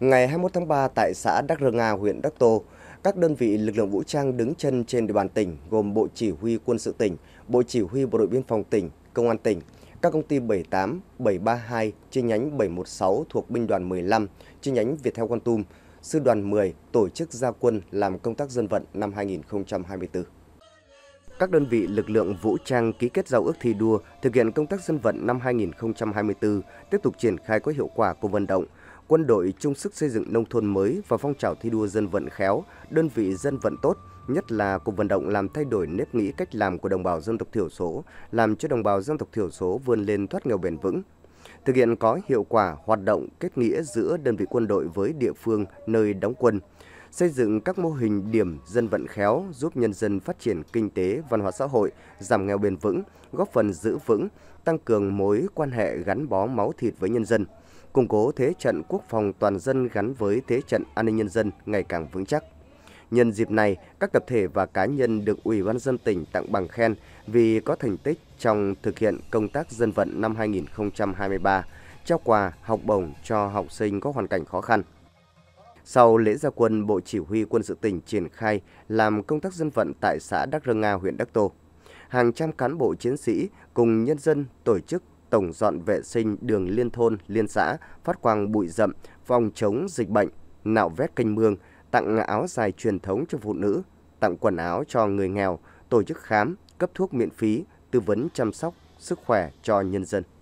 Ngày 21 tháng 3 tại xã Đắc Rơ Nga, huyện Đắc Tô, các đơn vị lực lượng vũ trang đứng chân trên địa bàn tỉnh gồm Bộ Chỉ huy Quân sự tỉnh, Bộ Chỉ huy Bộ đội Biên phòng tỉnh, Công an tỉnh, các công ty 78, 732, chi nhánh 716 thuộc binh đoàn 15, chi nhánh Việt theo Con Tum, sư đoàn 10 tổ chức gia quân làm công tác dân vận năm 2024 các đơn vị lực lượng vũ trang ký kết giao ước thi đua thực hiện công tác dân vận năm 2024, tiếp tục triển khai có hiệu quả cuộc vận động quân đội chung sức xây dựng nông thôn mới và phong trào thi đua dân vận khéo, đơn vị dân vận tốt, nhất là cuộc vận động làm thay đổi nếp nghĩ cách làm của đồng bào dân tộc thiểu số, làm cho đồng bào dân tộc thiểu số vươn lên thoát nghèo bền vững. Thực hiện có hiệu quả hoạt động kết nghĩa giữa đơn vị quân đội với địa phương nơi đóng quân, xây dựng các mô hình điểm dân vận khéo giúp nhân dân phát triển kinh tế, văn hóa xã hội, giảm nghèo bền vững, góp phần giữ vững, tăng cường mối quan hệ gắn bó máu thịt với nhân dân, củng cố thế trận quốc phòng toàn dân gắn với thế trận an ninh nhân dân ngày càng vững chắc. Nhân dịp này, các tập thể và cá nhân được Ủy ban dân tỉnh tặng bằng khen vì có thành tích trong thực hiện công tác dân vận năm 2023, trao quà học bổng cho học sinh có hoàn cảnh khó khăn. Sau lễ gia quân, Bộ Chỉ huy Quân sự tỉnh triển khai làm công tác dân vận tại xã Đắc Rơ Nga, huyện Đắc Tô. Hàng trăm cán bộ chiến sĩ cùng nhân dân tổ chức tổng dọn vệ sinh đường liên thôn, liên xã, phát quang bụi rậm, phòng chống dịch bệnh, nạo vét kênh mương, tặng áo dài truyền thống cho phụ nữ, tặng quần áo cho người nghèo, tổ chức khám, cấp thuốc miễn phí, tư vấn chăm sóc sức khỏe cho nhân dân.